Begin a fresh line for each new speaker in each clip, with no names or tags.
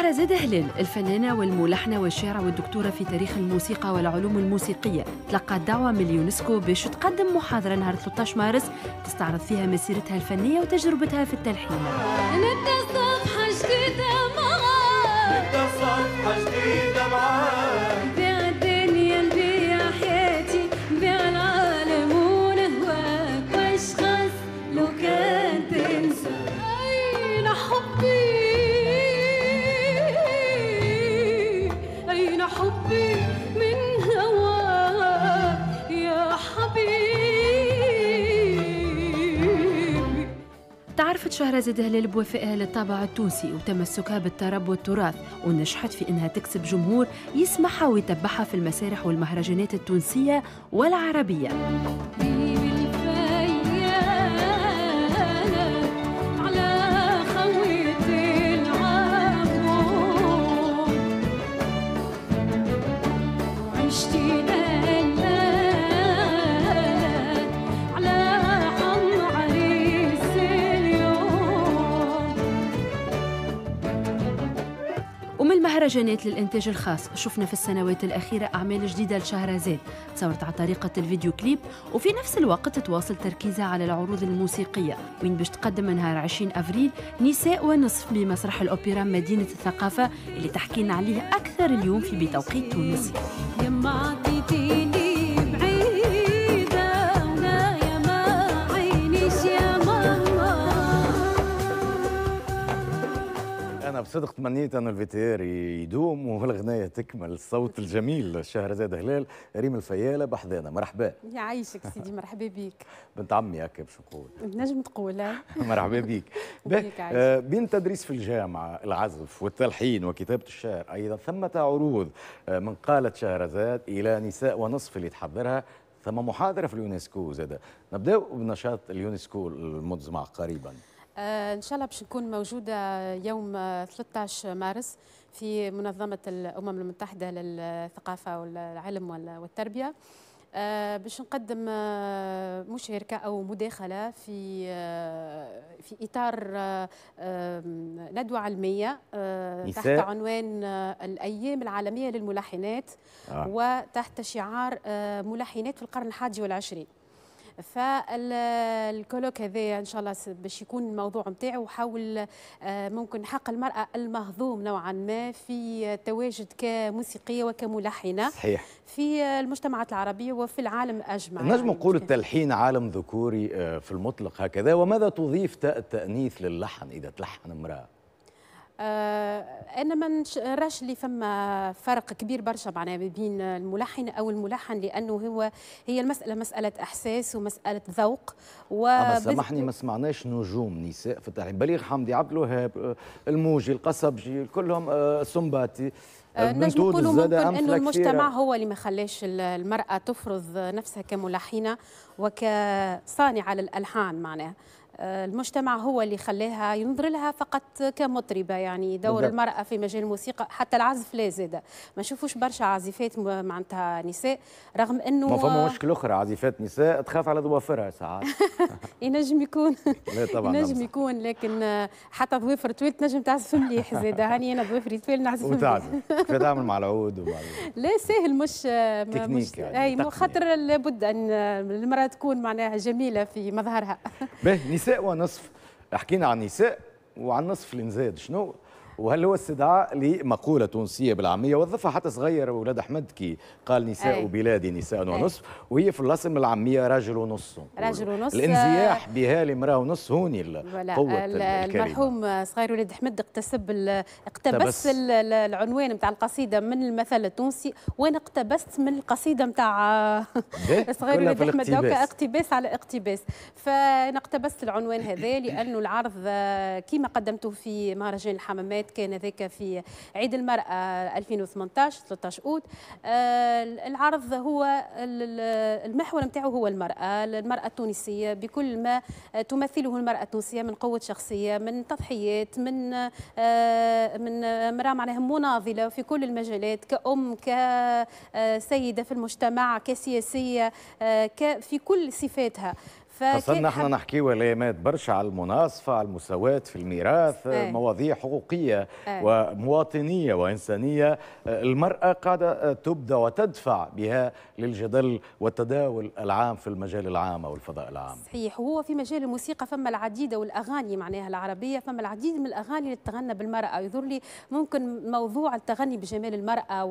شهرزاد هلال الفنانة والملحنة والشاعرة والدكتورة في تاريخ الموسيقى والعلوم الموسيقية تلقت دعوة من اليونسكو باش تقدم محاضرة نهار 13 مارس تستعرض فيها مسيرتها الفنية وتجربتها في التلحين
نبدا صفحة جديدة معاك نبدا صفحة جديدة معاك
شهرة زاد هلال بوفائها للطابع التونسي وتمسكها بالطرب والتراث ونجحت في انها تكسب جمهور يسمعها ويتبعها في المسارح والمهرجانات التونسية والعربية مهرجانات للإنتاج الخاص شفنا في السنوات الأخيرة أعمال جديدة لشهرزاد تصورت على طريقة الفيديو كليب وفي نفس الوقت تواصل تركيزها على العروض الموسيقية وين باش تقدم نهار 20 أفريل نساء ونصف بمسرح الأوبرا مدينة الثقافة اللي تحكينا عليه أكثر اليوم في بتوقيت تونس
بصدق تمنيت ان الفيتير يدوم والغنايه تكمل الصوت الجميل شهرزاد هلال ريم الفياله بحذانا مرحبا
يعيشك سيدي مرحبا بيك
بنت عمي هكا باش نقول
نجم تقول آه.
مرحبا بيك آه، بين تدريس في الجامعه العزف والتلحين وكتابه الشعر ايضا ثمه عروض آه، من قالت شهرزاد الى نساء ونصف اللي تحضرها ثم محاضره في اليونسكو زاد نبداو بنشاط اليونسكو المزمع قريبا
آه، ان شاء الله باش نكون موجوده يوم 13 آه، مارس في منظمه الامم المتحده للثقافه والعلم والتربيه آه، باش نقدم مشاركه او مداخله في في اطار ندوه علميه تحت عنوان الايام العالميه للملحنات وتحت شعار ملحنات في القرن الحادي والعشرين فالكولوك هذا ان شاء الله باش يكون الموضوع نتاعو حول آه، ممكن حق المراه المهضوم نوعا ما في التواجد كموسيقيه وكملحنه صحيح في المجتمعات العربيه وفي العالم اجمع نجم يعني
نقول التلحين عالم ذكوري آه، في المطلق هكذا وماذا تضيف تاء التانيث للحن اذا تلحن امراه
آه، انا ما نراش اللي فما فرق كبير برشا معناها بين الملحن او الملحن لانه هو هي المساله مساله احساس ومساله ذوق و سامحني
ما سمعناش نجوم نساء في التعليم بليغ حمدي عبد الوهاب آه، الموجي القصبجي كلهم آه، سنباتي نجم نقولوا ممكن انه المجتمع
هو اللي ما خلاش المراه تفرض نفسها كملحنه وكصانعه للالحان معناها آه، المجتمع هو اللي خلاها ينظر لها فقط كمطربه يعني دور بالضبط. المراه في مجال الموسيقى حتى العزف لا زاده ما نشوفوش برشا عازفات معناتها نساء رغم انه ما فما مشكل
اخرى عازفات نساء تخاف على ضوافرها ساعات
ينجم يكون
لا طبعا ينجم
يكون لكن حتى ضوافر طويل تنجم تعزف مليح زاده هاني انا ضوافري طويل نعزف مليح كيف
تعمل مع العود ومع
لا ساهل مش تكنيك مش يعني اي خاطر لابد ان المراه تكون معناها جميله في مظهرها
باهي نساء ونصف حكينا عن نساء وعن نصف الانزاد شنو وهل هو استدعاء لمقولة تونسية بالعامية وظفها حتى صغير اولاد أحمد كي قال نساء أي. بلادي نساء ونصف وهي في الأصل من العامية رجل ونص رجل
ونص الانزياح
بها لمراه ونص هوني قوة المرحوم
صغير اولاد أحمد اقتسب اقتبس العنوان نتاع القصيدة من المثل التونسي وأنا اقتبست من القصيدة نتاع صغير اولاد أحمد دوكا اقتباس على اقتباس فأنا اقتبست العنوان هذا لأنه العرض آه، كما قدمته في مهرجان الحمامات كان هذاك في عيد المرأة 2018 13 أوت آه، العرض هو المحور نتاعو هو المرأة المرأة التونسية بكل ما تمثله المرأة التونسية من قوة شخصية من تضحيات من آه، من امرأة معناها مناضلة في كل المجالات كأم كسيدة في المجتمع كسياسية آه، في كل صفاتها فصلنا احنا
نحكي والامات برشا على المناصفه على المساواه في الميراث ايه. مواضيع حقوقيه ايه. ومواطنيه وانسانيه المراه قاعده تبدا وتدفع بها للجدل والتداول العام في المجال العام او الفضاء العام
صحيح وهو في مجال الموسيقى فما العديد والاغاني معناها العربيه فما العديد من الاغاني اللي تغنى بالمراه يظهر لي ممكن موضوع التغني بجمال المراه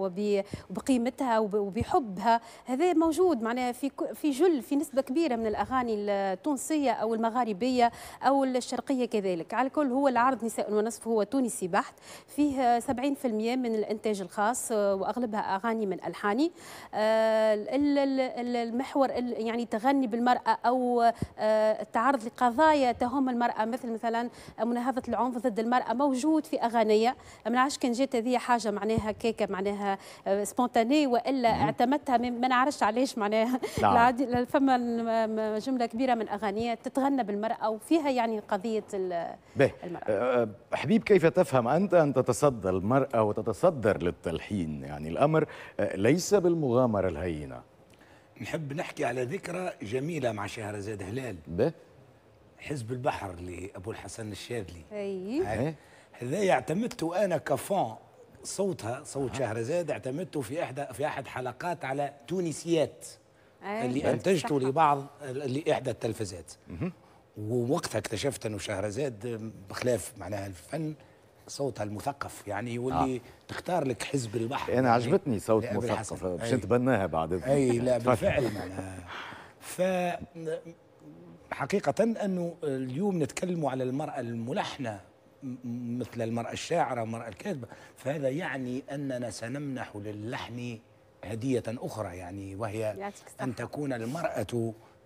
وبقيمتها وبحبها هذا موجود معناها في في جل في نسبه كبيره من الاغاني التونسية أو المغاربية أو الشرقية كذلك على الكل هو العرض نساء ونصف هو تونسي بحت فيه 70% من الإنتاج الخاص وأغلبها أغاني من ألحاني آه، المحور يعني تغني بالمرأة أو آه، التعرض لقضايا تهم المرأة مثل مثلا مناهضة العنف ضد المرأة موجود في أغانية من نعرفش كان جات هذه حاجة معناها كيكة معناها آه، سبونتاني وإلا اعتمدتها ما نعرفش علاش معناها نعم. فما جملة كبيرة كبيره من اغانيه تتغنى بالمراه وفيها يعني قضيه المراه
أه، أه، حبيب كيف تفهم انت ان تتصدى المراه وتتصدر للتلحين يعني الامر أه، ليس بالمغامره الهينه
نحب نحكي على ذكرى جميله مع شهرزاد هلال به حزب البحر لابو الحسن الشاذلي اي هذا اعتمدته انا كفون صوتها صوت شهرزاد اعتمدته في احدى في احد حلقات على تونسيات
آه، اللي انتجته
لبعض لاحدى التلفزات ووقتها اكتشفت انه شهرزاد بخلاف معناها الفن صوتها المثقف يعني واللي آه. تختار لك حزب البحر انا يعني عجبتني صوت مثقف باش نتبناها بعد اذنك اي لا بالفعل معناها ف حقيقة أنه اليوم نتكلموا على المرأة الملحنة مثل المرأة الشاعرة والمرأة الكاتبة فهذا يعني أننا سنمنح للحن هدية أخرى يعني وهي أن تكون المرأة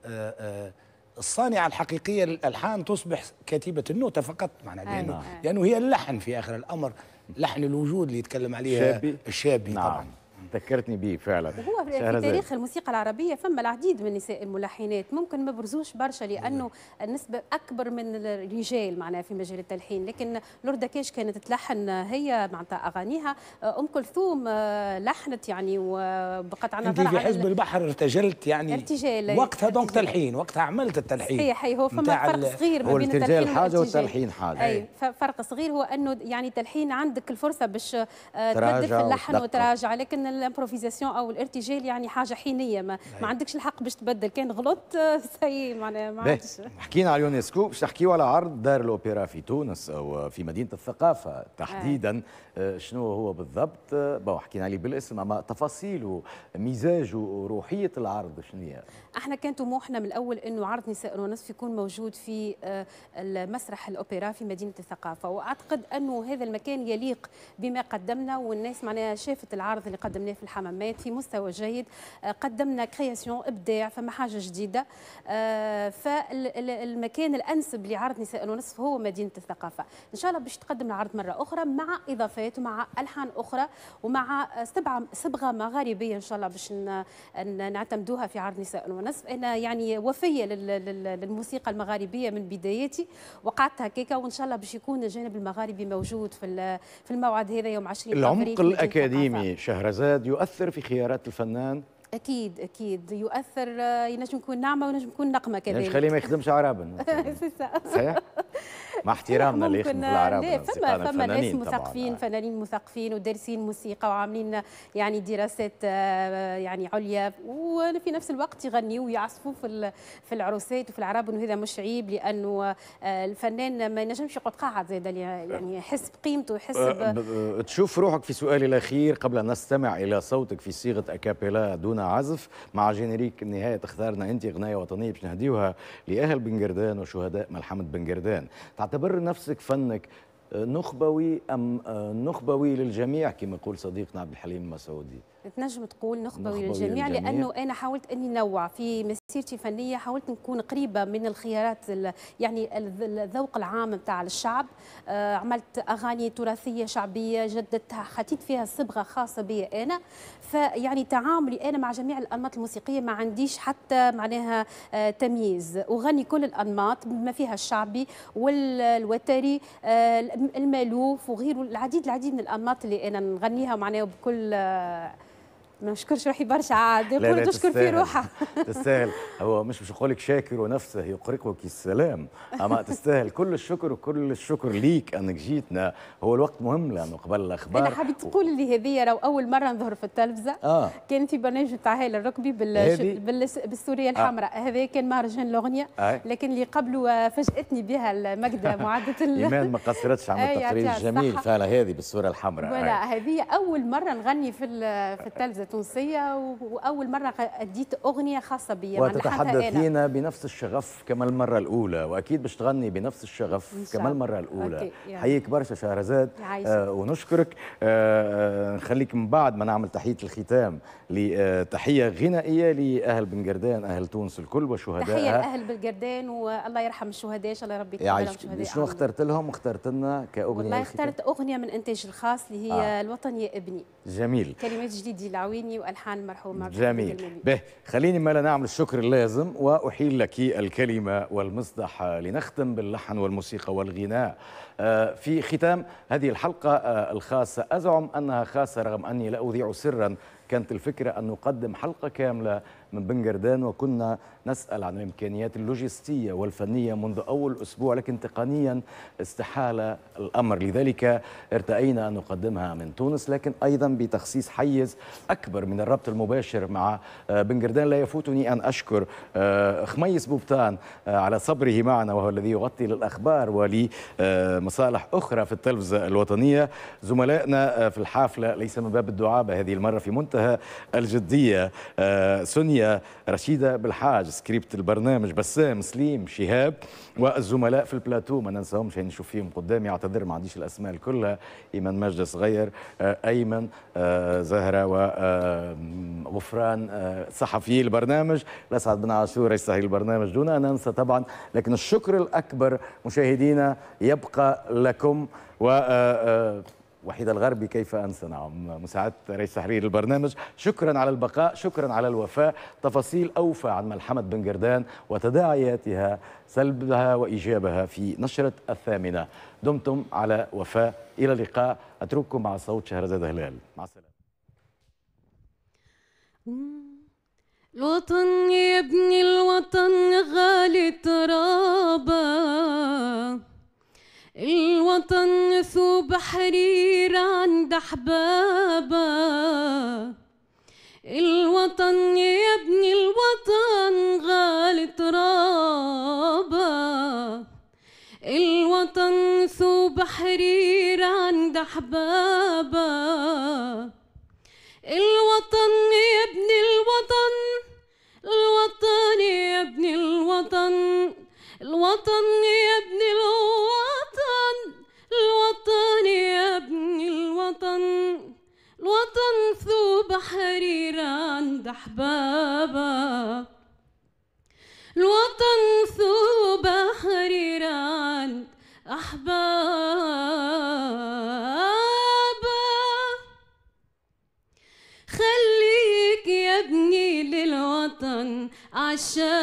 آه، آه، الصانعة الحقيقية للألحان تصبح كاتبة النوتة فقط معنا لأنه, لأنه هي اللحن في آخر الأمر لحن الوجود اللي يتكلم عليها الشابي, الشابي نعم. طبعا ذكرتني به فعلا
هو في تاريخ الموسيقى العربيه فما العديد من النساء الملحنات ممكن ما برزوش برشا لانه النسبه اكبر من الرجال معناها في مجال التلحين لكن لوردا كاش كانت تلحن هي معناتها اغانيها ام كلثوم آه، لحنت يعني وبقت عن في حزب
البحر ارتجلت يعني ارتجال وقتها دونك تلحين وقتها عملت التلحين صحيح أيوة، هو فما فرق صغير ما بين التلحين حاجه والتلحين حاجه اي
أيوة، فرق صغير هو انه يعني تلحين عندك الفرصه باش آه، تبدل في اللحن وتراجع لكن الامبروفيزاسيون او الارتجال يعني حاجه حينيه ما, نعم. ما عندكش الحق باش تبدل كان غلطت سي معناها ما عادش
حكينا على اليونسكو باش نحكيو على عرض دار الاوبرا في تونس او في مدينه الثقافه تحديدا آه. آه، شنو هو بالضبط آه، بو حكينا عليه بالاسم اما تفاصيله مزاجه وروحيه العرض شنو هي
احنا كان طموحنا من الاول انه عرض نساء ونصف يكون موجود في آه، المسرح الاوبرا في مدينه الثقافه واعتقد انه هذا المكان يليق بما قدمنا والناس معناها شافت العرض اللي قدمناه التعليميه في الحمامات في مستوى جيد آه، قدمنا كرياسيون ابداع فما حاجه جديده آه، فالمكان الانسب لعرض نساء ونصف هو مدينه الثقافه ان شاء الله باش تقدم العرض مره اخرى مع اضافات ومع الحان اخرى ومع سبعه صبغه مغاربيه ان شاء الله باش نعتمدوها في عرض نساء ونصف انا يعني وفيه للموسيقى المغاربيه من بدايتي وقعدت هكاك وان شاء الله باش يكون الجانب المغاربي موجود في في الموعد هذا يوم 20 العمق
الاكاديمي شهرزاد الفساد يؤثر في خيارات الفنان
اكيد اكيد يؤثر آه، ينجم يكون نعمه وينجم يكون نقمه يعني كذلك خليه ما
يخدمش عرابا
صحيح
مع احترامنا اللي يخدموا في العرب فما فما ناس مثقفين
فنانين مثقفين ودارسين موسيقى وعاملين يعني دراسات آه، يعني عليا وفي نفس الوقت يغنيوا ويعصفوا في في العروسات وفي العرب وهذا مش عيب لانه آه، الفنان ما ينجمش يقعد قاعد زاد يعني, يعني يحس بقيمته يحس ب...
تشوف روحك في سؤالي الاخير قبل ان نستمع الى صوتك في صيغه اكابيلا دون عزف مع جينيريك نهاية اختارنا أنت غناية وطنية باش نهديوها لأهل بنجردان وشهداء ملحمة بنجردان تعتبر نفسك فنك نخبوي أم نخبوي للجميع كما يقول صديقنا عبد الحليم المسعودي
تنجم تقول نخبوي للجميع لانه انا حاولت اني نوع في مسيرتي الفنيه حاولت نكون قريبه من الخيارات يعني الذوق العام نتاع الشعب آه، عملت اغاني تراثيه شعبيه جددتها حطيت فيها صبغه خاصه بي انا فيعني تعاملي انا مع جميع الانماط الموسيقيه ما عنديش حتى معناها آه، تمييز اغني كل الانماط ما فيها الشعبي والوتري آه، المالوف وغيره العديد العديد من الانماط اللي انا نغنيها معناها بكل ما نشكرش روحي برشا عاد يقول تشكر في روحها تستاهل
هو مش مش لك شاكر ونفسه يقرقك السلام اما تستاهل كل الشكر وكل الشكر ليك انك جيتنا هو الوقت مهم لانه قبل الاخبار انا حبيت تقول
اللي لي هذه راهو اول مره نظهر في التلفزه آه. كان في برنامج تاع هايل الركبي بالش... بالسوريه آه. الحمراء آه. هذا كان مهرجان الاغنيه آه. لكن اللي قبله آه، فاجاتني بها المجده معده ال... ايمان
ما قصرتش عملت تقرير جميل فعلا هذه بالسوريه الحمراء ولا آه.
هذه اول مره نغني في في التلفزه تونسيه واول مره اديت اغنيه خاصه بيا وتتحدثين
أنا. بنفس الشغف كما المره الاولى واكيد باش تغني بنفس الشغف كما المره الاولى حيك برشا شهرزاد آه ونشكرك آه،, آه نخليك من بعد ما نعمل تحيه الختام لتحيه آه، غنائيه لاهل بن جردان اهل تونس الكل وشهدائها تحيه لاهل
بن جردان والله يرحم الشهداء ان شاء الله ربي يعيشك شنو اخترت
لهم اخترت لنا كاغنيه والله اخترت
اغنيه من انتاج الخاص اللي هي آه. الوطن يا ابني جميل كلمات جديدة العويد العريني والحان المرحومه جميل
به خليني ما لا نعمل الشكر اللازم واحيل لك الكلمه والمصدح لنختم باللحن والموسيقى والغناء آه، في ختام هذه الحلقه آه، الخاصه ازعم انها خاصه رغم اني لا اذيع سرا كانت الفكرة أن نقدم حلقة كاملة من بنجردان وكنا نسأل عن الإمكانيات اللوجستية والفنية منذ أول أسبوع لكن تقنيا استحال الأمر لذلك ارتأينا أن نقدمها من تونس لكن أيضا بتخصيص حيز أكبر من الربط المباشر مع بنجردان لا يفوتني أن أشكر آه، خميس بوبتان آه، على صبره معنا وهو الذي يغطي للأخبار ولمصالح آه، أخرى في التلفزة الوطنية زملائنا في الحافلة ليس من باب الدعابة هذه المرة في منتهى لها الجدية آه، سونيا رشيدة بالحاج سكريبت البرنامج بسام سليم شهاب والزملاء في البلاتو ما ننساهمش يعني نشوف فيهم قدامي اعتذر ما عنديش الأسماء كلها إيمان مجد صغير آه، أيمن آه، زهرة وغفران صحفي البرنامج الأسعد بن عاشور رئيس تحرير البرنامج دون أن أنسى طبعا لكن الشكر الأكبر مشاهدينا يبقى لكم و وحيد الغربي كيف انسى نعم مساعد رئيس تحرير البرنامج شكرا على البقاء شكرا على الوفاء تفاصيل اوفى عن ملحمه بن جردان وتداعياتها سلبها وايجابها في نشره الثامنه دمتم على وفاء الى اللقاء اترككم مع صوت شهرزاد هلال مع السلامه
الوطن يا ابني الوطن غالي ترابه الوطن ثو حرير عند أحبابه الوطن يا ابن الوطن غالي ترابه الوطن ثو حرير عند أحبابه الوطن يا ابن الوطن الوطن يا ابن الوطن الوطن يا ابن الوطن الوطن الوطن ثوب حريرا دحبابا الوطن ثوب حريرا أحبابا خليك يا ابني للوطن عشان